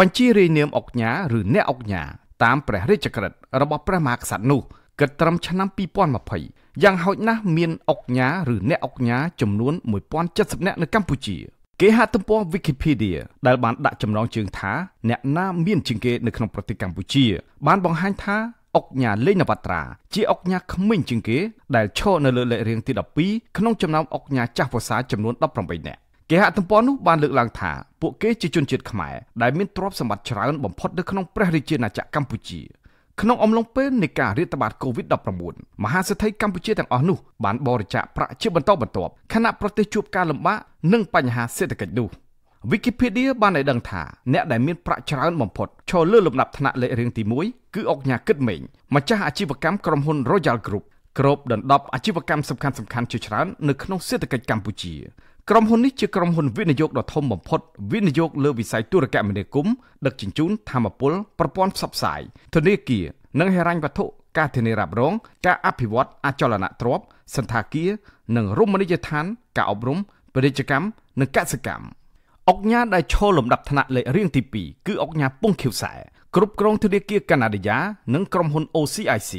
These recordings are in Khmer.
បញ្ជារាយនាមអុកញ៉ាឬអ្នកអុកញ៉ាតាមព្រះរាជក្រឹត្យរបស់ព្រះមហាក្សត្រនោះគិតត្រឹមឆ្នាំ2020យ៉ាងហោចណាស់មានអុកញ៉ាឬអ្នកអុកញ៉ាចំនួន1070នាក់នៅកម្ពុជាគេហទំព័រ Wikipedia ដែលបានដាក់ចំណងជើងថាអ្នកណាមានជាងគេនៅក្នុងប្រទេសកម្ពុជា បានបង្ហាញថាអុកញ៉ាលេងនវត្រា ជាអុកញ៉ាក្មេងជាងគេដែលឈរនៅលើលេខរៀងទី12ក្នុងចំណោមអុកញ៉ាចាស់វស្សាចំនួន18នាក់គេហទំព័រនោះបានលើកឡើងថាពួកគេជាជនជាតិខ្មែរដែលមានទ្រព្យសម្បត្តិច្រើនបំផុតនៅក្នុងព្រះរាជាណាចក្រកម្ពុជាក្នុងអំឡុងពេលនៃការរាតត្បាត COVID-19 មហាសេដ្ឋីកម្ពុជាទាំងអស់នោះ បានបរិច្ចាគប្រាក់ជាបន្តបន្ទាប់ខណៈប្រទេសជួបការលំបាកនិងបញ្ហាសេដ្ឋកិច្ចនោះ Wikipedia បានឲ្យដឹងថាអ្នកដែលមានប្រាក់ច្រើន បំផុតឈរលើលំដាប់ថ្នាក់លេខរៀងទី1គឺអុកញ៉ាគិតមេងម្ចាស់អាជីវកម្មក្រុមហ៊ុន Royal Group គ្របដណ្ដប់អាជីវកម្មសំខាន់ៗជាច្រើន នៅក្នុងសេដ្ឋកិច្ចកម្ពុជាក្រុមហ៊ុននេះជាក្រុមហ៊ុនវិនិយោគដ៏ធំបំផុត វិនិយោគលើវិស័យទូរគមនាគមន៍ដឹកជញ្ជូនធម្មពលប្រព័ន្ធផ្សព្វផ្សាយធនាគារនិងហិរញ្ញវត្ថុការធានារ៉ាប់រងការអភិវឌ្ឍអចលនទ្រព្យសន្តាគារនិងរមណីយដ្ឋានការអប់រំពាណិជ្ជកម្មនិងកសិកម្មអុកញ៉ាដែលឈរលំដាប់ថ្នាក់លេខរៀងទី2គឺអុកញ៉ាពុងខៀវសែគ្រប់គ្រងធនាគារកាណាឌីយ៉ានិងក្រុមហ៊ុន OCIC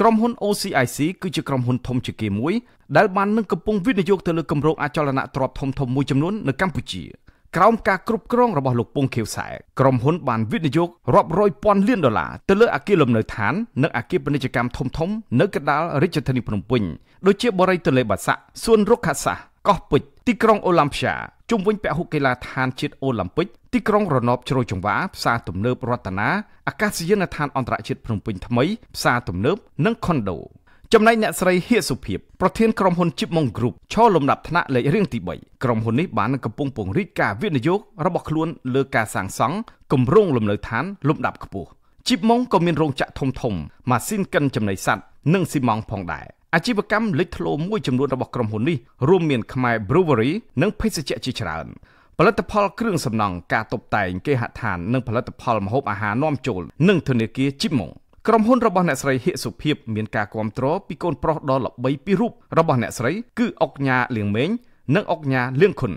ក្រុមហ៊ុន OCIC គឺជាក្រុមហ៊ុនធំជាងគេមួយ ដែលបាននឹងកំពុងវិនិយោគទៅលើគម្រោងអចលនទ្រព្យធំធំមួយចំនួននៅកម្ពុជាក្រោមការគ្រប់គ្រងរបស់លោកពងខៀវសែក្រុមហ៊ុនបានវិនិយោគរាប់រយពាន់លានដុល្លារទៅលើអគារលំនៅឋាននិងអគារពាណិជ្ជកម្មធំធំនៅកណ្ដាលរាជធានីភ្នំពេញដូចជាបរិយាទន្លេបាសាក់សួនរុក្ខាសាស្ត្រកោះពេជ្រទីក្រុងអូឡ িম্প យ៉ាជុំវិញពហុកីឡដ្ឋានជាតិអូឡ িম্প ពិកទីក្រុងរណបជ្រោយចង្វាផ្សារទំនើបរតនាអាកាសយានដ្ឋានអន្តរជាតិភ្នំពេញថ្មីផ្សារទំនើបនិងខុនដូ ចំណែកអ្នកស្រីហៀសុភិបប្រធានក្រុមហ៊ុនជីបម៉ុងគ្រុបឈរលំដាប់ថ្នាក់លេខរៀងទី3ក្រុមហ៊ុននេះបាននឹងកំពុងពង្រីកការវិនិយោគរបស់ខ្លួនលើការសាងសង់គម្រោងលំនៅឋានលំដាប់ខ្ពស់ជីបម៉ុងក៏មានរោងចក្រធំធំម៉ាស៊ីនកិនចំណីសត្វនិងស៊ីម៉ង់ផងដែរអាជីវកម្មលេចធ្លោមួយចំនួនរបស់ក្រុមហ៊ុននេះរួមមានខ្មែរ Brewery និងភេសជ្ជៈជាច្រើនផលិតផលគ្រឿងសំណង់ការតុបតែងគេហដ្ឋាននិងផលិតផលម្ហូបអាហារនាំចូលនិងធនាគារជីម៉ុងក្រុមហ៊ុនរបស់អ្នកស្រីហៀកសុភីបមានការគ្រប់គ្រងពីកូនប្រុសដ៏ល្បីពីររូបរបស់អ្នកស្រី គឺអុកញ៉ាលៀងម៉េងនិងអុកញ៉ាលៀងខុន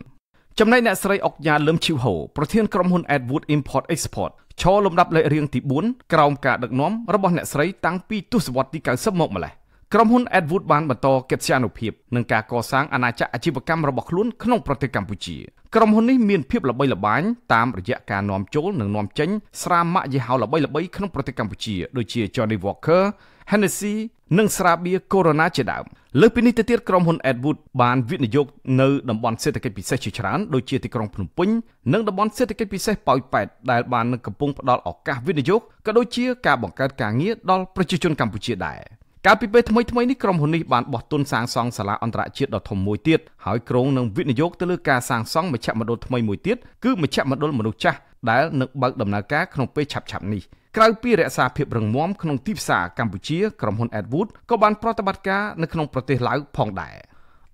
ចំណែកអ្នកស្រីអុកញ៉ាលឹមឈីវហូប្រធានក្រុមហ៊ុន Edwood Import Export ឈរលំដាប់លេខរៀងទី4ក្រោមការដឹកនាំរបស់អ្នកស្រីតាំងពីទសវត្សរ៍ទី90មកម្លេះក្រុមហ៊ុន Edwood បានបន្តកិត្យានុភាពនឹងការកសាងអាណាចក្រអាជីវកម្មរបស់ខ្លួនក្នុងប្រទេសកម្ពុជាក្រុមហ៊ុននេះមានភាព ល្បីល្បាញតាមរយៈការនាំចូលនិងនាំចេញស្រាម៉ាក់យីហោល្បីៗក្នុងប្រទេសកម្ពុជាដូចជា Johnny Walker Hennessy និងស្រាបៀរ Corona ជាដើមលើពីនេះទៅទៀតក្រុមហ៊ុន Edwood បាន វិនិយោគនៅតំបន់សេដ្ឋកិច្ចពិសេសជាច្រើនដូចជាទីក្រុងភ្នំពេញនិងតំបន់សេដ្ឋកិច្ចពិសេសប៉ោយប៉ែតដែលបាននឹងកំពុងផ្តល់ឱកាសវិនិយោគក៏ដូចជាការបង្កើតការងារដល់ប្រជាជនកម្ពុជាដែរ។កាលពីពេលថ្មីថ្មីនេះក្រុមហ៊ុននេះបានបោះទុនសាងសង់សាលាអន្តរជាតិដ៏ធំមួយទៀតហើយក្រុងនឹងវិនិយោគទៅលើការសាងសង់មជ្ឈមណ្ឌលថ្មីមួយទៀតគឺមជ្ឈមណ្ឌលមនុស្សចាស់ដែលនឹងបើកដំណើរការក្នុងពេលឆាប់ៗនេះក្រៅពីរក្សាភាពរឹងមាំក្នុងទីផ្សារកម្ពុជាក្រុមហ៊ុន Edwood ក៏បានប្រតិបត្តិការនៅក្នុងប្រទេសឡាវផងដែរ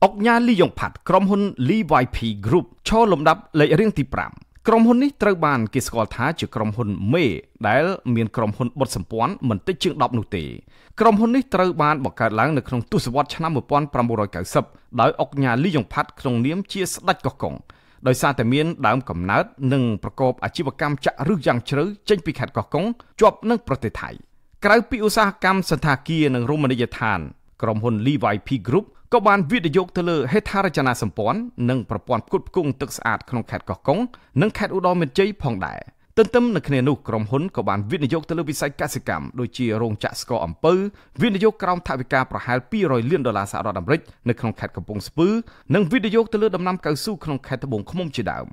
អុកញ៉ាលីយ៉ុងផាត់ក្រុមហ៊ុន Lee YP Group ឈរលំដាប់លេខរៀងទី5ក្រុមហ៊ុននេះត្រូវបានគេស្គាល់ថាជាក្រុមហ៊ុនមេដែលមានក្រុមហ៊ុនបុតសម្ព័ន្ធមិនតិចជាង10នោះទេក្រុមហ៊ុននេះត្រូវបានបង្កើតឡើងនៅក្នុងទសវត្សរ៍ឆ្នាំ1990ដោយអុកញ៉ាលីយ៉ុងផាត់ក្នុងនាមជាស្ដេចកោះកុងដោយសារតែមានដើមកំណើតនិងប្រកបអាជីវកម្មចាក់ឫសយ៉ាងជ្រៅចេញពីខេត្តកោះកុងជាប់នឹងប្រទេសថៃក្រៅពីឧស្សាហកម្មសន្តាគារនិងរមណីយដ្ឋានក្រុមហ៊ុន Levi P Group ក៏បានវិនិយោគទៅលើហេដ្ឋារចនាសម្ព័ន្ធនិងប្រព័ន្ធផ្គត់ផ្គង់ទឹកស្អាតក្នុងខេត្តកោះកុងនិងខេត្តឧត្តរមានជ័យផងដែរទន្ទឹមនឹងគ្នានោះក្រុមហ៊ុនក៏បានវិនិយោគទៅលើវិស័យកសិកម្មដូចជារោងចក្រស្ករអំពៅវិនិយោគក្រោមថវិកាប្រហែល200លានដុល្លារសហរដ្ឋអាមេរិកនៅក្នុងខេត្តកំពង់ស្ពឺនិងវិនិយោគទៅលើដំណាំកៅស៊ូក្នុងខេត្តត្បូងឃ្មុំជាដើម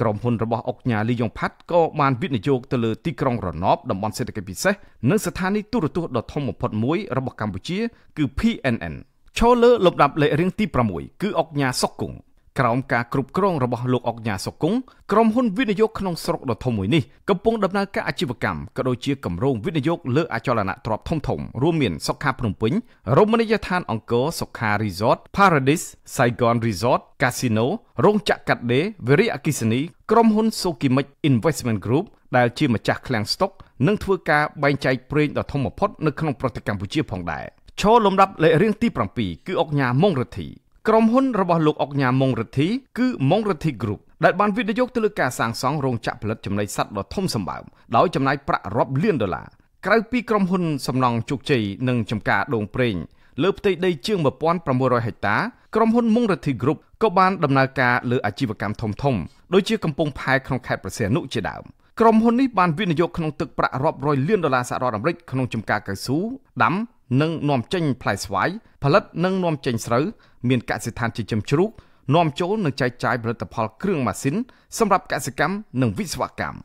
ក្រុមហ៊ុនរបស់អុកញ៉ាលីយ៉ុងផាត់ក៏បានវិនិយោគទៅលើ ទីក្រុងរណបតំបន់សេដ្ឋកិច្ចពិសេសនិងស្ថានីយទូរទស្សន៍ដ៏ធំបំផុតមួយរបស់កម្ពុជាគឺ PNN ឈរលើលំដាប់លេខរៀងទី6គឺអុកញ៉ាសុកគង្គក្រោមការគ្រប់គ្រងរបស់លោកអុកញ៉ាសុកគង្គក្រុមហ៊ុនវិនិយោគក្នុងស្រុកដ៏ធំមួយនេះកំពុងដំណើរការអាជីវកម្មក៏ដូចជាគម្រោងវិនិយោគលើអចលនទ្រព្យធំធំរួមមានសុខាភ្នំពេញរមណីយដ្ឋានអង្គរសុខា Resort Paradise Saigon Resort Casino រោងចក្រកាត់ដេរវិរិយអកិសនីក្រុមហ៊ុន Sokimic Investment Group ដែលជាម្ចាស់ឃ្លាំងស្តុកនិងធ្វើការបែងចែកប្រេងដ៏ធំបំផុត នៅក្នុងប្រទេសកម្ពុជាផងដែរ។ចូលលំដាប់លេខរៀងទី7គឺអុកញ៉ាម៉ុងរិទ្ធីក្រុមហ៊ុនរបស់លោកអុកញ៉ាម៉ុងរិទ្ធីគឺម៉ុងរិទ្ធី Group ដែលបានវិនិយោគទៅលើការសាងសង់រោងចក្រផលិតចំណីសត្វដ៏ធំសម្បើមដោយចំណាយប្រាក់រាប់ លានដុល្លារក្រៅពីក្រុមហ៊ុនសំណង់ជោគជ័យនិងចំការដូងប្រេងលើផ្ទៃដីជាង1600ហិកតា ក្រុមហ៊ុនមុងរិទ្ធី Group ក៏បានដំណើរការលើអាជីវកម្មធំធំដូចជាកំពង់ផែក្នុងខេត្តប្រសៀនុជាដើមក្រុមហ៊ុននេះបានវិនិយោគក្នុងទឹកប្រាក់រាប់រយលានដុល្លារសហរដ្ឋអាមេរិកក្នុងចំការកៅស៊ូដាំនិងនាំចេញផ្លែស្វាយផលិតនិងនាំចេញស្រូវមានកសិដ្ឋានចិញ្ចឹមជ្រូកនាំចូលនិងចែកចាយផលិតផលគ្រឿងម៉ាស៊ីន សម្រាប់កសិកម្មនិងវិស្វកម្ម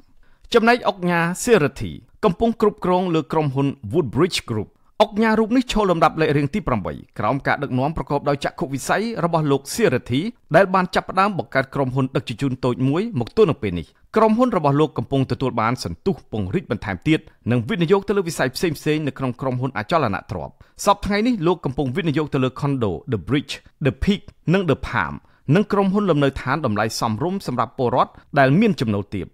ចំណែកអង្គការសេរីធីកំពុងគ្រប់គ្រងលើក្រុមហ៊ុន Woodbridge Group អុកញ៉ារូបនេះឈរលំដាប់លេខរៀងទី8ក្រោមការដឹកនាំប្រកបដោយចក្ខុវិស័យរបស់លោកសៀរធីដែលបានចាប់ផ្ដើមបង្កើតក្រុមហ៊ុនដឹកជញ្ជូនតូចមួយមកទល់នៅពេលនេះក្រុមហ៊ុនរបស់លោកកំពុងទទួលបានសន្ទុះពង្រីកបន្ថែមទៀតនិងវិនិយោគទៅលើវិស័យផ្សេងៗនៅក្នុងក្រុមហ៊ុនអចលនទ្រព្យសប្តាហ៍នេះលោកកំពុងវិនិយោគទៅលើ Condo The Bridge The Peak និង The Palm និងក្រុមហ៊ុនលំនៅឋានតម្លៃសមរម្យសម្រាប់ពលរដ្ឋដែលមានចំណូលទាប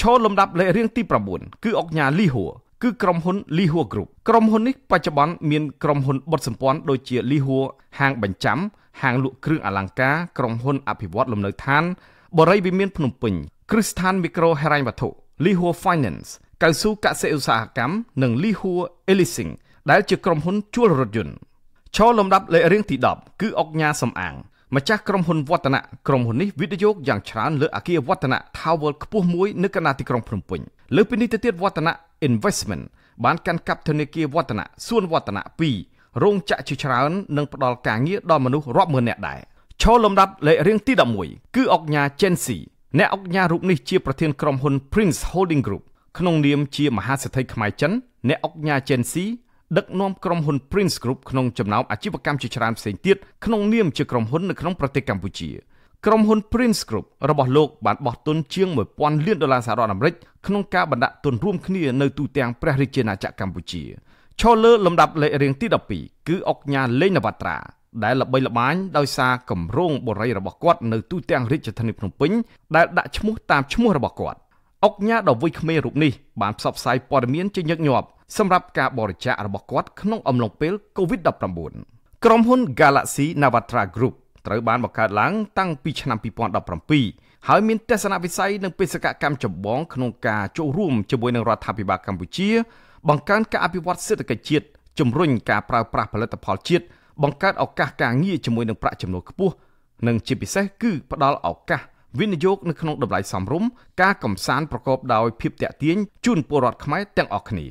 ឈរលំដាប់លេខរៀងទី9គឺអុកញ៉ាលីហួរគឺក្រុមហ៊ុន Lihua Group ក្រុមហ៊ុននេះបច្ចុប្បន្នមានក្រុមហ៊ុនបុតសម្ព័ន្ធដូចជា Lihua ហាង បញ្ចាំហាងលក់គ្រឿងអលង្ការក្រុមហ៊ុន អភិវឌ្ឍលំនៅឋានបរិយវិមានភ្នំពេញគ្រឹះស្ថានមីក្រូហិរញ្ញវត្ថុ Lihua Finance កៅស៊ូកសិឧស្សាហកម្មនិង Lihua Leasing ដែលជាក្រុមហ៊ុនជួលរថយន្តឈរលំដាប់លេខរៀងទី10គឺអុកញ៉ាសំអាងម្ចាស់ក្រុមហ៊ុនវឌ្ឍនៈក្រុមហ៊ុននេះវិនិយោគយ៉ាងច្រើនលើអគារវឌ្ឍនៈ Tower ខ្ពស់មួយនៅកណ្ដាលទីក្រុងភ្នំពេញលើពីនេះទៅទៀតវឌ្ឍនៈ Investment បានកាន់កាប់ធនាគារវឌ្ឍនៈសួនវឌ្ឍនៈ2រោងចក្រជាច្រើននិងផ្ដល់ការងារដល់មនុស្សរាប់ម៉ឺននាក់ដែរឈរលំដាប់លេខរៀងទី11គឺអង្គការ Gen Z អ្នកអង្គការរូបនេះជាប្រធានក្រុមហ៊ុន Prince Holding Group ក្នុង នាមជាមហាសេដ្ឋីខ្មែរចិនអ្នកអង្គការ Gen Z ដឹកនាំក្រុមហ៊ុន Prince Group ក្នុងចំណោមអាជីវកម្មជាច្រើនផ្សេងទៀតក្នុងនាមជាក្រុមហ៊ុននៅក្នុងប្រទេសកម្ពុជា។ក្រុមហ៊ុន Prince Group របស់លោកបានបោះទុនជាង1000លានដុល្លារសហរដ្ឋអាមេរិកក្នុងការបណ្ដាក់ទុនរួមគ្នានៅទូទាំងព្រះរាជាណាចក្រកម្ពុជាឈរលើលំដាប់លេខរៀងទី12គឺអុកញ៉ាលេងនវត្រាដែលល្បីល្បាញដោយសារគម្រោងបុរីរបស់គាត់ នៅទូទាំងរាជធានីភ្នំពេញដែលដាក់ឈ្មោះតាមឈ្មោះរបស់គាត់អុកញ៉ាដ៏វ័យក្មេងរូបនេះបានផ្សព្វផ្សាយព័ត៌មានជាញឹកញាប់សម្រាប់ការបរិច្ចាគរបស់គាត់ក្នុងអំឡុងពេល COVID-19 ក្រុមហ៊ុន Galaxy Navatra Group ត្រូវបានបង្កើតឡើងតាំងពីឆ្នាំ2017ហើយមានទស្សនវិស័យនិងបេសកកម្មចម្បង ក្នុងការចូលរួមជាមួយនឹងរដ្ឋាភិបាលកម្ពុជាបង្កើនការអភិវឌ្ឍសេដ្ឋកិច្ចជាតិជំរុញការប្រើប្រាស់ផលិតផលជាតិបង្កើតឱកាសការងារជាមួយនឹងប្រាក់ចំណូលខ្ពស់និងជាពិសេសគឺផ្ដល់ឱកាសវិនិយោគនៅក្នុងតម្លៃសមរម្យការកំសាន្តប្រកបដោយភាពតាក់ទាញជូនពលរដ្ឋខ្មែរទាំងអស់គ្នា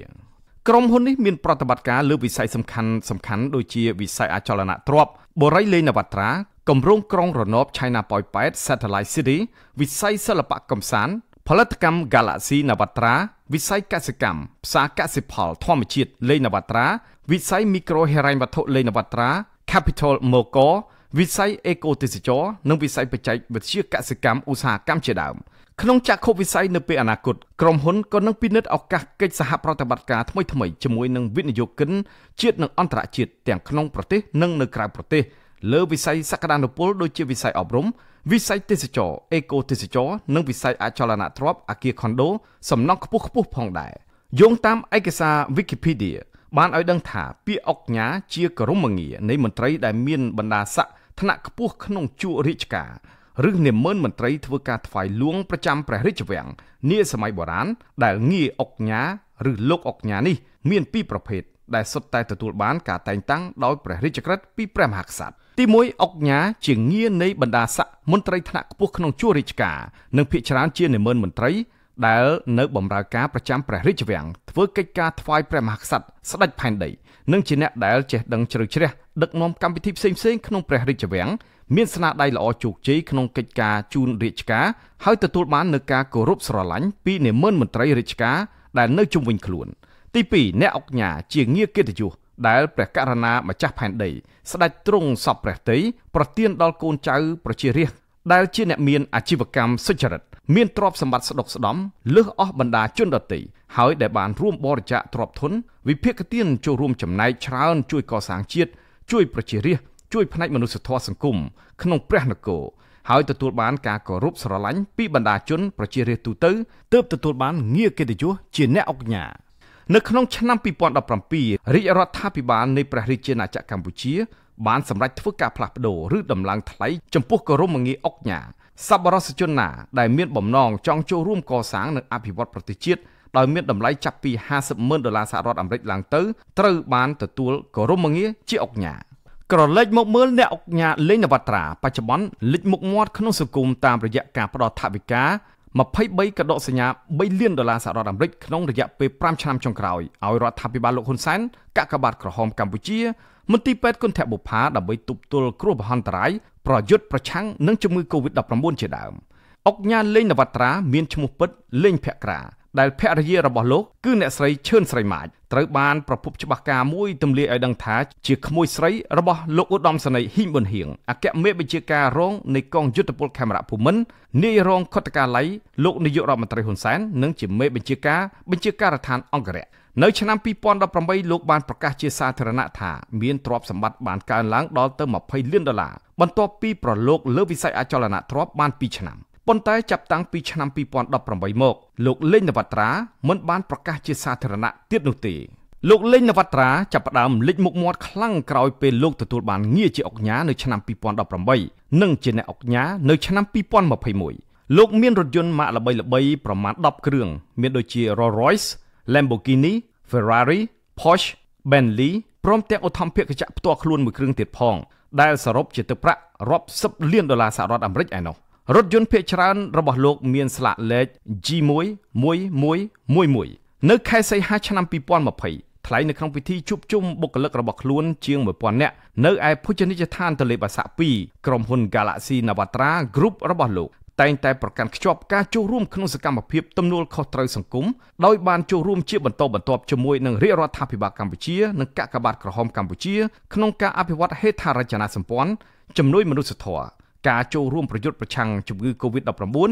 ក្រុមហ៊ុននេះមានប្រតិបត្តិការលើវិស័យសំខាន់សំខាន់ដូចជាវិស័យអចលនទ្រព្យបរិយលេងនវត្រាគម្រោងក្រុងរណប China Poi Pet Satellite City វិស័យសិល្បៈកំសាន្តផលិតកម្ម Galaxy Navatra វិស័យកសិកម្មផ្សារកសិផលធម្មជាតិលេខ Navatra វិស័យមីក្រូហិរញ្ញវត្ថុលេខ Navatra Capital Moco វិស័យអេកូទេសចរនិងវិស័យបច្ចេកវិទ្យាកសិកម្មឧស្សាហកម្មជាដើមក្នុងចក្ខុវិស័យនៅពេលអនាគតក្រុមហ៊ុនក៏នឹងពិនិត្យឱកាសកិច្ចសហប្រតិបត្តិការថ្មីៗជាមួយនឹងវិនិយោគិនជាតិនិងអន្តរជាតិទាំងក្នុងប្រទេសនិងនៅក្រៅប្រទេសលើវិស័យសក្តានុពលដូចជាវិស័យអប់រំ វិស័យទេសចរអេកូទេសចរនិង វិស័យអចលនទ្រព្យអគារខុនដូសំណង់ខ្ពស់ខ្ពស់ផងដែរយោងតាមឯកសារ Wikipedia បានឲ្យដឹងថាពាក្យអុកញ៉ាជាក្រមងារនៃមន្ត្រីដែលមានបណ្ដាស័ក្តិឋានៈខ្ពស់ក្នុងជួររាជការឬនាមឺនមន្ត្រីធ្វើការថ្វាយលួងប្រចាំព្រះរាជវាំងនាសម័យបុរាណដែល ងារអុកញ៉ាឬលោកអុកញ៉ានេះ មានពីរប្រភេទដែលសុទ្ធតែទទួលបាន ការតែងតាំងដោយព្រះរាជក្រឹត្យពីព្រះមហាក្សត្រទី1អុកញ៉ាជាងារនៃបណ្ដាស័ក្តិមន្ត្រីថ្នាក់ខ្ពស់ក្នុងជួររាជការនិងភាគច្រើនជានិមឺនមន្ត្រីដែលនៅបម្រើការប្រចាំព្រះរាជវាំងធ្វើកិច្ចការថ្វាយព្រះមហាក្សត្រស្ដេចផែនដីនិងជាអ្នកដែល ចេះដឹងជ្រៅជ្រះដឹកនាំកម្មវិធីផ្សេងៗក្នុងព្រះរាជវាំងមានស្នាដៃល្អជោគជ័យក្នុងកិច្ចការជូនរាជការហើយទទួលបាននូវការគោរពស្រឡាញ់ពីនិមឺនមន្ត្រីរាជការដែលនៅជុំវិញខ្លួនទី2អ្នកអុកញ៉ាជាងារកិត្តិយសដែលព្រះករណាម្ចាស់ផែនដីស្ដេចទ្រង់សពព្រះតីប្រទានដល់កូនចៅប្រជារាស្ត្រដែលជាអ្នកមានអាជីវកម្មសុចរិតមានទ្រព្យសម្បត្តិស្ដុកស្ដំលើសអស់បណ្ដាជនដទៃហើយដែលបានរួមបរិច្ចាគទ្រព្យធន វិភាកទានចូលរួមចំណែកច្រើនជួយកសាងជាតិជួយប្រជារាស្ត្រជួយផ្នែកមនុស្សធម៌សង្គមក្នុងព្រះនគរហើយទទួលបានការគោរពស្រឡាញ់ពីបណ្ដាជនប្រជារាស្ត្រទូទៅទើបទទួលបានងារកិត្តិយសជាអ្នកអង្គញានៅក្នុងឆ្នាំ2017រាជរដ្ឋាភិបាលនៃព្រះរាជាណាចក្រកម្ពុជាបានសម្រេចធ្វើការផ្លាស់ប្ដូរឬដំឡើងថ្លៃចំពោះគោរមងារអុកញ៉ាសប្បុរសជនណាដែលមានបំណងចង់ចូលរួមកសាងនិងអភិវឌ្ឍប្រទេសជាតិដោយមានតម្លៃចាប់ពី50ម៉ឺនដុល្លារសហរដ្ឋអាមេរិកឡើងទៅត្រូវបានទទួលគោរមងារជាអុកញ៉ាក្រឡេកមកមើលអ្នកអុកញ៉ាលេងនវត្រាបច្ចុប្បន្នលេចមុខមាត់ក្នុងសង្គមតាម រយៈការផ្ដល់ថវិកា23កដកសញ្ញា3លានដុល្លារសហរដ្ឋអាមេរិកក្នុងរយៈពេល5ឆ្នាំចុងក្រោយឲ្យរដ្ឋាភិបាលលោកហ៊ុនសែនកកបាតក្រហមកម្ពុជាមន្ទីរពេទ្យគុណធបុផាដើម្បីទប់ទល់គ្រោះមហន្តរាយប្រយុទ្ធប្រឆាំងនឹងជំងឺ Covid-19 ជាដើមអុកញ៉ាលេងនវត្រាមានឈ្មោះពិតលេងភក្រាដែលភរិយារបស់លោកគឺអ្នកស្រីឈឿនស្រីម៉ាចត្រូវបានប្រពន្ធច្បាស់ការមួយទម្លាយឲ្យដឹងថាជាក្មួយស្រីរបស់លោកឧត្តមសេនីយ៍ហ៊ីមប៊ុនហៀងអគ្គមេបញ្ជាការរងនៃកងយុទ្ធពលខេមរៈភូមិន្ទនាយរងខុទ្ទកាល័យលោកនាយករដ្ឋមន្ត្រីហ៊ុនសែននិងជាមេបញ្ជាការបញ្ជាការដ្ឋានអង្គរៈនៅឆ្នាំ2018លោកបានប្រកាសជាសាធារណៈថាមានទ្រព្យសម្បត្តិបានកើនឡើងដល់ទៅ20លានដុល្លារបន្ទាប់ពីប្រឡូកលើវិស័យអចលនទ្រព្យបាន2ឆ្នាំប៉ុន្តែចាប់តាំងពីឆ្នាំ2018មកលោកលេងនវត្រាមិនបានប្រកាសជាសាធារណៈទៀតនោះទេលោកលេងនវត្រាចាប់ផ្ដើមលេចមុខមាត់ខ្លាំងក្រោយពេលលោកទទួលបានងារជាអង្គការនៅឆ្នាំ2018និងជាអ្នកអង្គការនៅឆ្នាំ2021លោកមានរថយន្តម៉ាកល្បីៗប្រមាណ10គ្រឿងមានដូចជា Rolls-Royce, Lamborghini, Ferrari, Porsche, Bentley ព្រមទាំងឧទ្ធម្ភាគកញ្ចក់ផ្ទាល់ខ្លួនមួយគ្រឿងទៀតផងដែលសរុបជាទឹកប្រាក់រាប់សិបលានដុល្លារសហរដ្ឋអាមេរិកឯណោះ។រថយន្តភៀកច្រើនរបស់លោកមានស្លាកលេខ G111111 នៅខែសីហាឆ្នាំ2020ថ្លែងនៅក្នុងពិធីជួបជុំបុគ្គលិករបស់ខ្លួនជាង1000នាក់នៅឯភោជនីយដ្ឋានទលេបាសាក់2ក្រុមហ៊ុន Galaxy Navatra Group របស់លោកតែងតែប្រកាន់ខ្ជាប់ការចូលរួមក្នុងសកម្មភាពទំនួលខុសត្រូវសង្គមដោយបានចូលរួមជាបន្តបន្ទាប់ជាមួយនឹងរាជរដ្ឋាភិបាលកម្ពុជានិងកាកបាទក្រហមកម្ពុជា ក្នុងការអភិវឌ្ឍហេដ្ឋារចនាសម្ព័ន្ធជំនួយមនុស្សធម៌ការចូលរួមប្រយុទ្ធប្រឆាំងជំងឺ Covid-19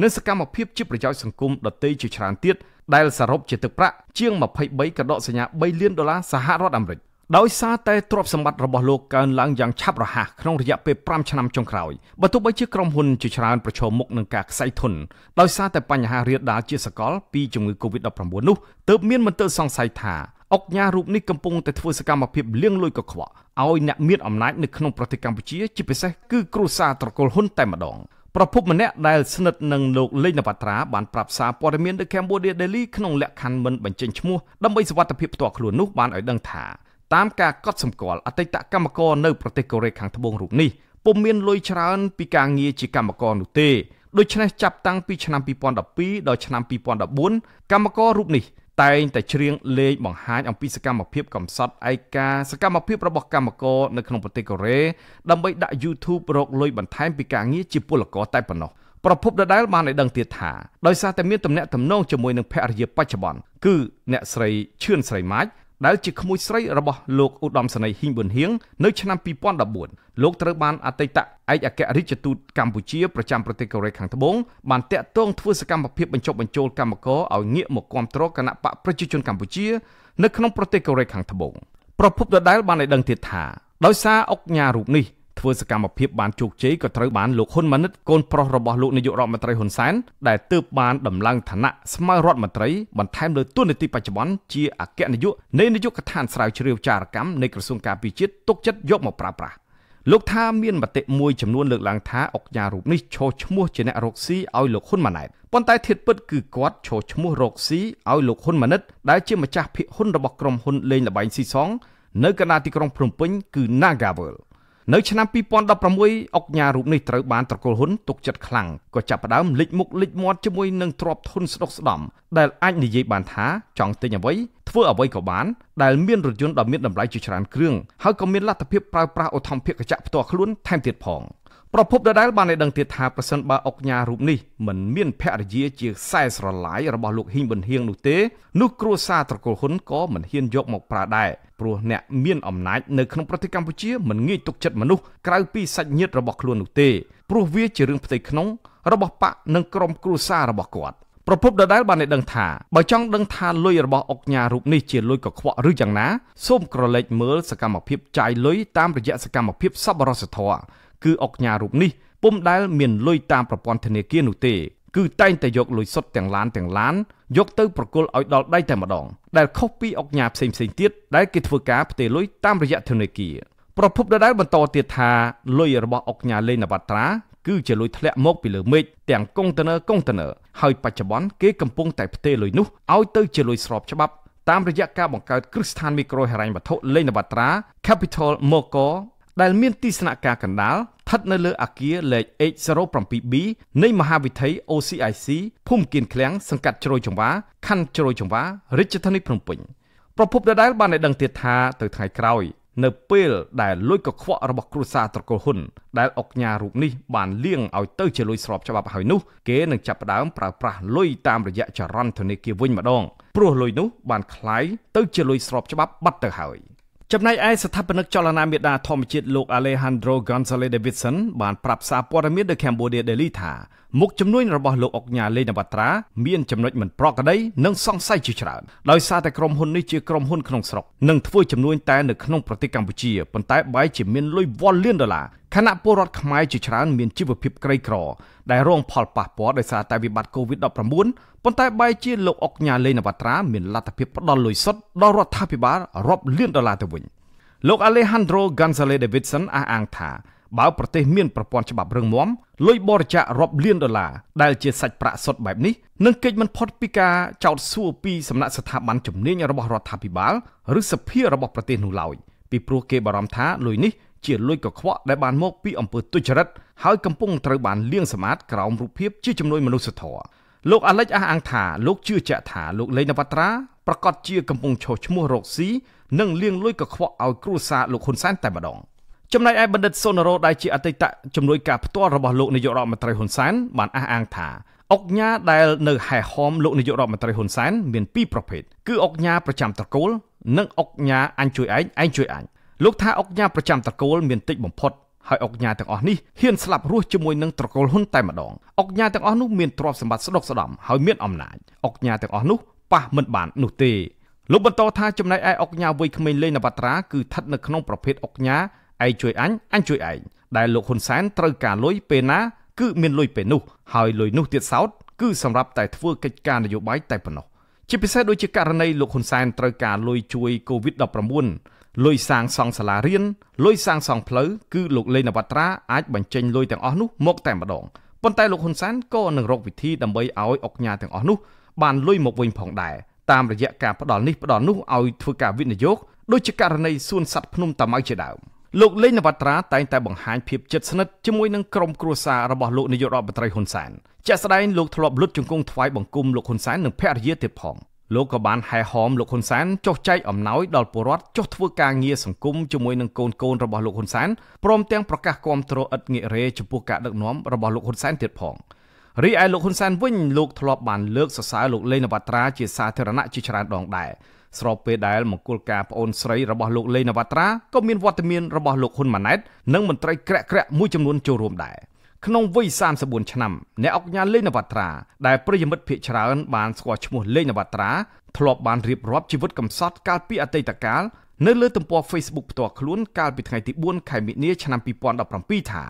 និងសកម្មភាពជាប្រយោជន៍សង្គមដទៃជាច្រើនទៀតដែលសរុបជាទឹកប្រាក់ជាង23កដកសញ្ញា3លានដុល្លារសហរដ្ឋអាមេរិកដោយសារតែទ្រព្យសម្បត្តិរបស់លោកកើនឡើងយ៉ាងឆាប់រហ័សក្នុងរយៈពេល5ឆ្នាំចុងក្រោយបើទោះបីជាក្រុមហ៊ុនជាច្រើនប្រឈមមុខនឹងការខ្សែធនដោយសារតែបញ្ហារាលដាលជាសកលពីជំងឺ Covid-19 នោះទើបមានមន្ទិលសង្ស័យថាអុកញ៉ារូបនេះកំពុងតែធ្វើសកម្មភាពលៀងលុយកខ្វក់ឲ្យអ្នកមានអំណាចនៅក្នុងប្រទេសកម្ពុជាជាពិសេសគឺគ្រួសារត្រកូលហ៊ុនតែម្ដងប្រពន្ធម្នាក់ដែលស្និទ្ធនឹងលោកលេងនវត្រាបានប្រាប់សារព័ត៌មាន The Cambodia Daily ក្នុងលក្ខខណ្ឌមិនបញ្ចេញឈ្មោះដើម្បីសុវត្ថិភាពផ្ទាល់ខ្លួននោះបានឲ្យដឹងថាតាមការកត់សម្គាល់អតីតកម្មករនៅប្រទេសកូរ៉េខាងត្បូងរូបនេះពុំមានលុយច្រើនពីការងារជាកម្មករនោះទេដូច្នេះចាប់តាំងពីឆ្នាំ2012ដល់ឆ្នាំ2014កម្មកររូបនេះតែងតែច្រៀងលេងបង្ហាញអំពីសកម្មភាពកំសត់ឯកាសកម្មភាពរបស់កម្មករនៅក្នុងប្រទេសកូរ៉េដើម្បីដាក់ YouTube រកលុយបន្ថែមពីការងារជាពលករតែប៉ុណ្ណោះប្រពន្ធដដែលបានឲ្យដឹងទៀតថាដោយសារតែមានទំនាក់ទំនងជាមួយនឹងភរិយាបច្ចុប្បន្នគឺអ្នកស្រីឈឿនស្រីម៉ាច់ដែលជាក្មួយស្រីរបស់លោកឧត្តមសេនីយ៍ហ៊ីងប៊ុនហៀងនៅឆ្នាំ2014លោកត្រូវបានអតីតឯកអគ្គរដ្ឋទូតកម្ពុជាប្រចាំប្រទេសកូរ៉េខាងត្បូងបានតាក់ទងធ្វើសកម្មភាពបញ្ចុះបញ្ចូលកម្មករឲ្យងាកមកគាំទ្រគណៈបកប្រជាជនកម្ពុជានៅក្នុងប្រទេសកូរ៉េខាងត្បូងប្រពន្ធដដែលបានឲ្យដឹងទៀតថាដោយសារអុកញ៉ារូបនេះធ្វើសកម្មភាពបានជោគជ័យក៏ត្រូវបានលោកហ៊ុនម៉ាណិតកូនប្រុសរបស់លោកនាយករដ្ឋមន្ត្រីហ៊ុនសែនដែលទើបបានដំឡើងឋានៈស្មើរដ្ឋមន្ត្រីបន្ថែមលើទួនាទីបច្ចុប្បន្នជាអគ្គនាយកនៃនាយកដ្ឋានស្រាវជ្រាវចារកម្មនៃក្រសួងការពារជាតិទុកចិត្តយកមកប្រើប្រាស់លោកថាមានមតិមួយចំនួនលើកឡើងថាអុកញ៉ារូបនេះឈរឈ្មោះជាអ្នករកស៊ីឲ្យលោកហ៊ុនម៉ាណែតប៉ុន្តែធៀបពិតគឺគាត់ឈរឈ្មោះរកស៊ីឲ្យលោកហ៊ុនម៉ាណិតដែលជាម្ចាស់ភាគហ៊ុនរបស់ក្រុមហ៊ុនលេងល្បែងស៊ីសងនៅកណ្ដាលទីក្រុងភ្នំពេញគឺ Nagavel នៅឆ្នាំ2016អុកញ៉ារូបនេះត្រូវបានត្រកូលហ៊ុនទុកចិត្តខ្លាំងក៏ចាប់ផ្ដើមលិចមុខលិចមាត់ជាមួយនឹងទ្រពធនស្ដុកស្ដំដែលអាចនិយាយបានថាចង់ទិញអ្វីធ្វើអ្វីក៏បានដែលមានរថយន្តដ៏មានតម្លៃជាច្រើនគ្រឿងហើយក៏មានលទ្ធភាពប្រើប្រាស់ឧទ្ធម្ភាគកញ្ចក់ផ្ទាល់ខ្លួនថែមទៀតផង។ប្រពន្ធដដែលបានឲ្យដឹងទៀតថាប្រសិនបើអុកញ៉ារូបនេះមិនមានភរិយាជាខ្សែស្រឡាយរបស់លោកហ៊ីងប៊ុនហៀងនោះទេនោះគ្រួសារត្រកូលហ៊ុនក៏មិនហ៊ានយកមកប្រើដែរព្រោះអ្នកមានអំណាចនៅក្នុងប្រទេសកម្ពុជាមិនងាយទុកចិត្តមនុស្សក្រៅពីសាច់ញាតិរបស់ខ្លួននោះទេព្រោះវាជារឿងផ្ទៃក្នុងរបស់បកនិងក្រុមគ្រួសាររបស់គាត់ប្រពន្ធដដែលបានឲ្យដឹងថាបើចង់ដឹងថាលុយរបស់អុកញ៉ារូបនេះជាលុយកខ្វក់ឬយ៉ាងណាសូមក្រឡេកមើលសកម្មភាពចាយលុយតាមរយៈសកម្មភាពសប្បុរសធម៌គឺអុកញ៉ារូបនេះពុំដែលមានលុយតាមប្រព័ន្ធធនាគារនោះទេគឺតែងតែយកលុយសុទ្ធទាំងឡានទាំងឡានយកទៅប្រគល់ឲ្យដល់ដៃតែម្ដងដែលខុសពីអុកញ៉ាផ្សេងផ្សេងទៀតដែលគេធ្វើការផ្ទេរលុយតាមរយៈធនាគារប្រភពដដែលបន្តទៀតថាលុយរបស់អុកញ៉ាលេងនវត្រាគឺជាលុយធ្លាក់មកពីលើមេឃទាំងកុងតឺន័រកុងតឺន័រហើយបច្ចុប្បន្នគេកំពុងតែផ្ទេរលុយនោះឲ្យទៅជាលុយស្របច្បាប់តាមរយៈការបង្កើតគ្រឹះស្ថានមីក្រូហិរញ្ញវត្ថុលេខនវត្រា Capital Moco ដែលមានទីស្នាក់ការកណ្ដាលស្ថិតនៅលើអគារលេខ H07B នៃមហាវិថី OCIC ភូមិគៀនឃ្លាំងសង្កាត់ជ្រោយចង្វាខណ្ឌជ្រោយចង្វារាជធានីភ្នំពេញប្រពន្ធដដែលបានឲ្យដឹងទៀតថាទៅថ្ងៃក្រោយនៅពេលដែលលួយកខ្វក់របស់គ្រួសារត្រកូលហ៊ុនដែលអុកញ៉ារូបនេះបានលៀងឲ្យទៅជាលួយស្របច្បាប់ហើយនោះគេនឹងចាប់ផ្ដើមប្រើប្រាស់លុយតាមរយៈចរន្តធនាគារវិញម្ដងព្រោះលុយនោះបានคล้ายទៅជាលុយស្របច្បាប់បាត់ទៅហើយ។ចំណែកឯស្ថាបនិកចលនាមេដាធម្មជាតិលោក Alejandro Gonzalez Davidson បានប្រាប់សារព័ត៌មាន The Cambodia Daily ថាមុខជំនួយរបស់លោកអុកញ៉ាលេងនវត្រាមានចំណុចមិនប្រក្រតីនិងសង្ស័យជាច្រើនដោយសារតែក្រុមហ៊ុននេះជាក្រុមហ៊ុនក្នុងស្រុកនិងធ្វើជំនួយតែនៅក្នុងប្រទេសកម្ពុជាប៉ុន្តែបែរជាមានលុយវ៉លលានដុល្លារខណៈពលរដ្ឋខ្មែរជាច្រើនមានជីវភាពក្រីក្រដែលរងផលប៉ះពាល់ដោយសារតែវិបត្តិ COVID-19 ប៉ុន្តែបែរជាលោកអុកញ៉ាលេងនវត្រាមានលទ្ធភាពផ្ដល់លុយសុទ្ធដល់រដ្ឋាភិបាលរាប់លានដុល្លារទៅវិញលោក Alejandro Gonzalez Davidson អះអាងថាបើប្រទេសមានប្រព័ន្ធច្បាប់រឹងមាំលុយបរិច្ចាគរាប់លានដុល្លារដែលជាសាច់ប្រាក់សុទ្ធបែបនេះនឹងគេចមិនផុតពីការចោទសួរពីសំណាក់ស្ថាប័នជំនាញរបស់រដ្ឋាភិបាលឬសភារបស់ប្រទេសនោះឡើយពីព្រោះគេបារម្ភថាលុយនេះជាលុយកខ្វក់ដែលបានមកពីអំពើទុច្ចរិតហើយកំពុងត្រូវបានលាងសម្អាតក្រោមរូបភាពជាជំនួយមនុស្សធម៌លោកអាលិចអះអាងថាលោកជឿជាក់ថាលោកលេងនវត្រាប្រកាសជាកំពុងឈោះឈ្មោះរកស៊ីនិងលាងលុយកខ្វក់ឲ្យគ្រួសារលោកហ៊ុនសែនតែម្ដងចំណែកឯបណ្ឌិតសុនរ៉ូដែលជាអតីតជំនួយការផ្ទាល់របស់លោកនាយករដ្ឋមន្ត្រីហ៊ុនសែនបានអះអាងថាអុកញ៉ាដែលនៅហែហោមលោកនាយករដ្ឋមន្ត្រីហ៊ុនសែនមានពីរប្រភេទគឺអុកញ៉ាប្រចាំត្រកូល និងអុកញ៉ាអញជួយឯងឯងជួយអញលោកថាអុកញ៉ាប្រចាំត្រកូលមានតិចបំផុតហើយអុកញ៉ាទាំងអស់នេះហ៊ានស្លាប់រស់ជាមួយនឹងត្រកូលហ៊ុនតែម្ដងអុកញ៉ាទាំងអស់នោះមានទ្រព្យសម្បត្តិស្ដុកស្ដម្ភហើយមានអំណាចអុកញ៉ាទាំងអស់នោះប៉ះមិនបាននោះទេលោកបន្តថាចំណែកឯអុកញ៉ាវ័យក្មេងលេងនវត្រាគឺស្ថិតនៅក្នុងប្រភេទអុកញ៉ាឯងជួយអញអញជួយឯងដែលលោកហ៊ុនសែនត្រូវការលុយពេលណាគឺមានលុយពេលនោះហើយលុយនោះទៀតសោតគឺសម្រាប់តែធ្វើកិច្ចការនយោបាយតែប៉ុណ្ណោះជាពិសេសដូចជាករណីលោកហ៊ុនសែនត្រូវការលុយជួយ COVID-19 លុយសាងសង់សាលារៀនលុយសាងសង់ផ្លូវគឺលោកលេងនវត្រាអាចបញ្ចេញលុយទាំងអស់នោះមកតែម្ដងប៉ុន្តែលោកហ៊ុនសែនក៏នឹងរកវិធីដើម្បីឲ្យអុកញ៉ាទាំងអស់នោះបានលុយមកវិញផងដែរតាមរយៈការផ្ដល់នេះផ្ដល់នោះឲ្យធ្វើការវិនិយោគដូចជាករណីសួនសត្វភ្នំតាម៉ៅជាដើមលោកលេងនវត្រាតែងតែបង្ហាញភាពជិតស្និទ្ធជាមួយនឹងក្រុមគ្រួសាររបស់លោកនាយករដ្ឋមន្ត្រីហ៊ុនសែនជាក់ស្ដែងលោកធ្លាប់លុតជង្គង់ថ្វាយបង្គំលោកហ៊ុនសែននិងភរិយាទៀតផងលោកក៏បានហែហមលោកហ៊ុនសែនចុះចែកអំណោយដល់ពលរដ្ឋចុះធ្វើការងារសង្គមជាមួយនឹងកូនកូនរបស់លោកហ៊ុនសែនព្រមទាំងប្រកាសគាំទ្រឥតងាករេចំពោះការដឹកនាំរបស់លោកហ៊ុនសែនទៀតផងរីឯលោកហ៊ុនសែនវិញលោកធ្លាប់បានលើកសរសើរលោកលេងនវត្រាជាសាធារណៈជាច្រើនដងដែរស្របពេលដែលមង្គលការប្អូនស្រីរបស់លោកលេងនវត្រាក៏មានវត្តមាន របស់លោកហ៊ុនម៉ាណែតនិងមន្ត្រីក្រាក់ក្រាក់មួយចំនួនចូលរួមដែរ។ក្នុងវ័យ34ឆ្នាំអ្នកអង្គការលេងនវត្រាដែលប្រិយមិត្តភ័ក្រច្រើនបានស្គាល់ឈ្មោះលេងនវត្រាធ្លាប់បានរៀបរាប់ជីវិតកំសត់កាលពីអតីតកាលនៅលើទំព័រ Facebook ផ្ទាល់ខ្លួនកាលពីថ្ងៃទី4ខែមិនិនាឆ្នាំ2017ថា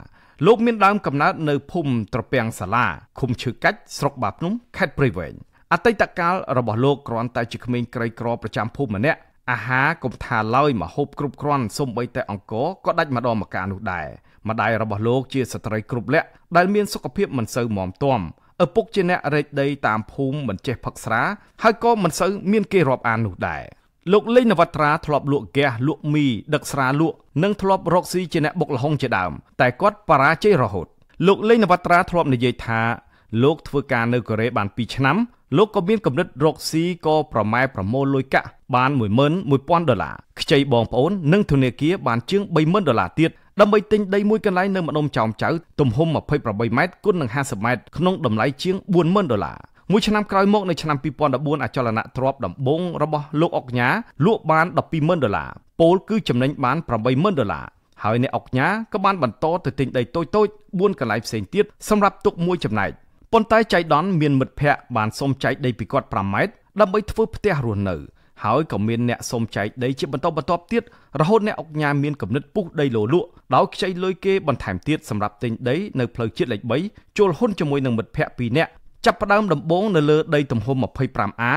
លោកមានដើមកំណើតនៅភូមិត្រពាំងសាឡាឃុំឈើកាច់ស្រុកបាភ្នំខេត្តព្រៃវែងអតីតកាលរបស់លោកគ្រាន់តែជាក្មេងក្រីក្រប្រចាំភូមិម្នាក់អាហារកុំថាឡើយមកហូបគ្រប់គ្រាន់សូម្បីតែអង្គក៏ដាច់ម្ដងម្កាលនោះដែរម្ដាយរបស់លោកជាស្ត្រីគ្រប់លក្ខដែលមានសុខភាពមិនសូវមាំទាំឪពុកជាអ្នករែកដីតាមភូមិមិនចេះផឹកស្រាហើយក៏មិនសូវមានគេរាប់អាននោះដែរលោកលេងនវត្រាធ្លាប់លក់ហ្គាសលក់មីដឹកស្រាលក់និងធ្លាប់រកស៊ីជាអ្នកបុកលហុងជាដើម តែគាត់បរាជ័យរហូតលោកលេងនវត្រាធ្លាប់និយាយថាលោកធ្វើការនៅកូរ៉េបាន2ឆ្នាំលោកក៏មានកំណត់រកស៊ីក៏ប្រម៉ែប្រមូលលុយកាក់បាន11000ដុល្លារខ្ចីបងប្អូននិងធនាគារបានជាង30000ដុល្លារទៀតដើម្បីទិញដីមួយកន្លែងនៅម្ដុំចោមចៅទំហំ28ម៉ែត្រគុណនឹង50ម៉ែត្រក្នុងតម្លៃជាង40,000ដុល្លារមួយឆ្នាំក្រោយមកនៅឆ្នាំ2014អចលនទ្រព្យដំបូងរបស់លោកអុកញ៉ាលក់បាន120,000ដុល្លារពលគឺចំណេញបាន80,000ដុល្លារហើយអ្នកអុកញ៉ាក៏បានបន្តទៅទិញដីតូចៗ4កន្លែងផ្សេងទៀតសម្រាប់ទុកមួយចំណែកប៉ុន្តែចៃដន្យមានមិត្តភ័ក្តិបានសុំចែកដីពីគាត់5ម៉ែត្រដើម្បីធ្វើផ្ទះរស់នៅ។ហើយក៏មានអ្នកសុំចែកដីជាបន្តបន្ទាប់ទៀតរហូតអ្នកអង្គការមានគំនិតពុះដីលោលក់ដោយខ្ចីលុយគេបន្ថែមទៀតសម្រាប់ទិញដីនៅផ្លូវជាតិលេខ3ជួលហ៊ុនជាមួយនឹងមិត្តភ័ក្តិ2នាក់ចាប់ផ្ដើមដំបូងនៅលើដីទំហំ 25A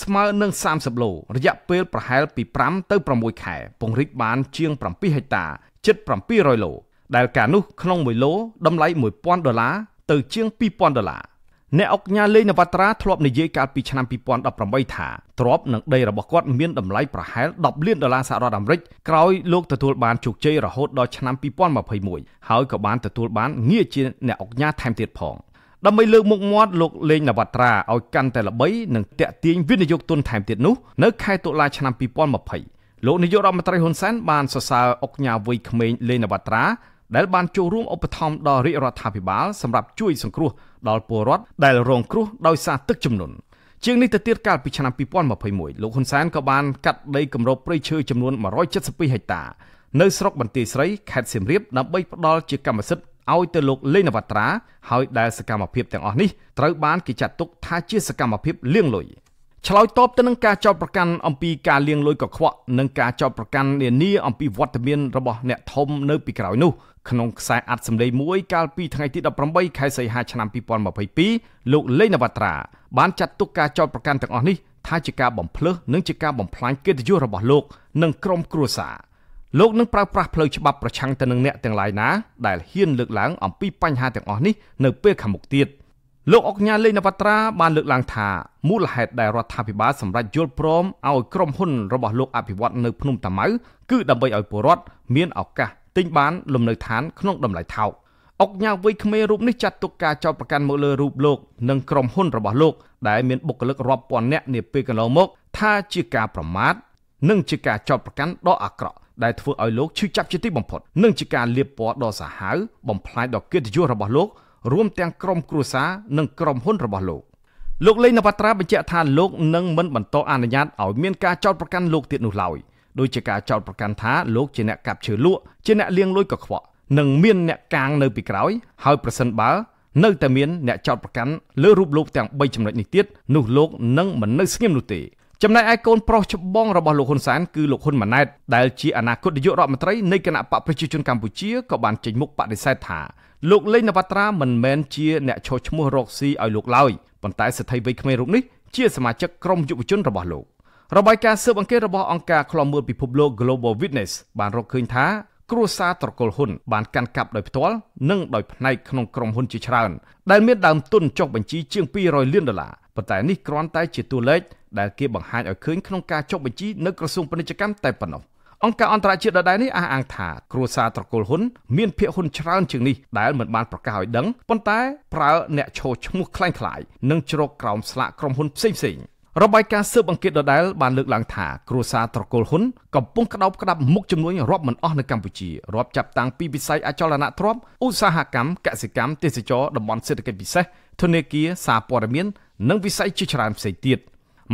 ស្មើនឹង30ឡូរយៈពេលប្រហែលពី5ទៅ6ខែពង្រីកបានជាង7ហិកតាជិត700ឡូដែលការនោះក្នុង1ឡូតម្លៃ1000ដុល្លារទៅជាង2000ដុល្លារអ្នកអង្គញាលេងនវត្រាធ្លាប់និយាយកាលពីឆ្នាំ2018ថាទ្រព្យនិងដីរបស់គាត់មានតម្លៃប្រហែល10លានដុល្លារសហរដ្ឋអាមេរិកក្រោយលោកទទួលបានជោគជ័យរហូតដល់ឆ្នាំ2021ហើយក៏បានទទួលបានងារជាអ្នកអង្គញាថែមទៀតផងដើម្បីលើកមុខមាត់លោកលេងនវត្រាឲ្យកាន់តែល្បីនិងតាក់ទាញវិនិយោគទុនថែមទៀតនោះនៅខែតុលាឆ្នាំ2020លោកនាយករដ្ឋមន្ត្រីហ៊ុនសែនបានសរសើរអង្គញាវ័យក្មេងលេងនវត្រាដែលបានចូលរួមឧបត្ថម្ភដល់រាជរដ្ឋាភិបាលសម្រាប់ជួយសង្គ្រោះ ដល់ពលរដ្ឋដែលរងគ្រោះដោយសារទឹកជំនន់ជាងនេះទៅទៀតកាលពីឆ្នាំ2021លោកហ៊ុនសែនក៏បានកាត់ដីគម្របព្រៃឈើចំនួន172ហិកតានៅស្រុកបន្ទាយស្រីខេត្តសៀមរាបដើម្បីផ្ដល់ជាកម្មសិទ្ធិឲ្យទៅលោកលេងនវត្រាហើយដែលសកម្មភាពទាំងអស់នេះត្រូវបានគេចាត់ទុកថាជាសកម្មភាពលៀងលុយ។ឆ្លើយតបទៅនឹងការចោទប្រកាន់អំពីការលាងលុយកខ្វក់និងការចោទប្រកាន់នានាអំពីវត្តមានរបស់អ្នកធំនៅពីក្រោយនោះក្នុងខ្សែអាត់សម្លេងមួយកាលពីថ្ងៃទី18ខែសីហាឆ្នាំ2022លោកលេងនវត្រាបានចាត់ទុកការចោទប្រកាន់ទាំងអស់នេះថាជាការបំផ្លើសនិងជាការបំផ្លាញកិត្តិយសរបស់លោកនិងក្រុមគ្រួសារលោកនឹងប្រើប្រាស់ផ្លូវច្បាប់ប្រឆាំងទៅនឹងអ្នកទាំងឡាយណាដែលហ៊ានលើកឡើងអំពីបញ្ហាទាំងអស់នេះនៅពេលខាងមុខទៀត។លោកអគ្គញ្ញាលេងនវត្រាបានលើកឡើងថាមូលហេតុដែលរដ្ឋាភិបាលសម្រេចយល់ព្រមឲ្យក្រុមហ៊ុនរបស់លោកអភិវឌ្ឍនៅភ្នំតាម៉ៅគឺដើម្បីឲ្យពលរដ្ឋមានឱកាសទិញបានលំនៅឋានក្នុងតម្លៃថោកអុកញ៉ាវវ័យក្មេងរូបនេះចាត់ទុកការចោទប្រកាន់មកលើរូបលោក និងក្រុមហ៊ុនរបស់លោក ដែលមានបុគ្គលិករាប់ពាន់នាក់នាពេលកន្លងមក ថាជាការប្រមាថនិងជាការចោទប្រកាន់ដ៏អាក្រក់ដែលធ្វើឲ្យលោកឈឺចាប់ជាទីបំផុត និងជាការលាបពណ៌ដ៏សាហាវបំផ្លាញដល់កិត្តិយសរបស់លោករួមទាំងក្រុមគ្រួសារនិងក្រុមហ៊ុនរបស់លោកលោកលេងនវត្រាបញ្ជាក់ថាលោកនឹងមិនបន្តអនុញ្ញាតឲ្យមានការចោទប្រកាន់លោកទៀតនោះឡើយដោយជាការចោទប្រកាន់ថាលោកជាអ្នកកាប់ឈើលក់ជាអ្នកលាងលុយកខ្វក់និងមានអ្នកកាងនៅពីក្រោយហើយប្រសិនបើនៅតែមានអ្នកចោទប្រកាន់លើរូបលោកទាំង3ចំណុចនេះទៀតនោះលោកនឹងមិននៅស្ងៀមនោះទេចំណែកឯកូនប្រុសច្បងរបស់លោកហ៊ុនសែនគឺលោកហ៊ុនម៉ាណែតដែលជាអនាគតនាយករដ្ឋមន្ត្រីនៃគណៈបកប្រជាជនកម្ពុជាក៏បានចេញមុខបដិសេធថាលោកលេងនវត្រាមិនមែនជាអ្នកឈរឈ្មោះរកស៊ីឲ្យលោកឡើយប៉ុន្តែស្ថិវ័យក្មេងរូបនេះ ជា សមាជិកក្រុមយុវជនរបស់លោករបាយការណ៍ស៊ើបអង្កេតរបស់អង្គការឃ្លាំមើលពិភពលោក Global Witness បានរកឃើញថាគ្រួសារត្រកូលហ៊ុនបានកាន់កាប់ដោយផ្ទាល់និងដោយផ្នែកក្នុងក្រុមហ៊ុនជាច្រើនដែលមានដើមទុនចុះបញ្ជីជាង200លានដុល្លារប៉ុន្តែនេះគ្រាន់តែជាតួលេខដែលគេបង្ហាញឲ្យឃើញក្នុងការចុះបញ្ជីនៅក្រសួងពាណិជ្ជកម្មតែប៉ុណ្ណោះអង្គការអន្តរជាតិដដែលនេះអះអាងថាគ្រួសារត្រកូលហ៊ុនមានភាគហ៊ុនច្រើនជាងនេះដែលមិនបានប្រកាសឲ្យដឹងប៉ុន្តែប្រើអ្នកឈោឈ្មោះคล้ายៗនិងជ្រកក្រោមស្លាកក្រុមហ៊ុនផ្សេងៗរបាយការណ៍ស៊ើបអង្កេតដដែលបានលើកឡើងថាគ្រួសារត្រកូលហ៊ុនកំពុងក្តោបក្តាប់មុខចំនួនរាប់មិនអស់នៅកម្ពុជារាប់ចាប់តាំងពីវិស័យអចលនទ្រព្យឧស្សាហកម្មកសិកម្មទេសចរតំបន់សេដ្ឋកិច្ចពិសេសធនាគារសារព័ត៌មាននិងវិស័យជាច្រើនផ្សេងទៀត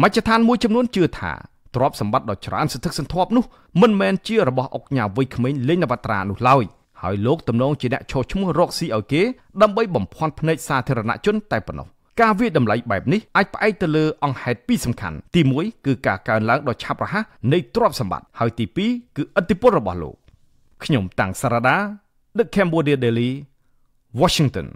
មជ្ឈដ្ឋានមួយចំនួនជឿថាទ្រព្យសម្បត្តិដ៏ច្រើនសន្ធឹកសន្ធាប់នោះមិនមែនជារបស់អុកញ៉ាវ័យក្មេងលេងនវត្រានោះឡើយហើយលោកទំនងជាអ្នកឈោះឈ្មោះរកស៊ីឲ្យគេដើម្បីបំភាន់ភ្នែកសាធារណជនតែប៉ុណ្ណោះ។ការវាយតម្លៃបែបនេះអាចផ្អែកទៅលើអង្គហេតុពីរសំខាន់ទី1គឺការកើនឡើងដ៏ឆាប់រហ័សនៃទ្រព្យសម្បត្តិហើយទី2គឺឥទ្ធិពលរបស់លោកខ្ញុំតាំងសារ៉ាដា The Cambodia Daily Washington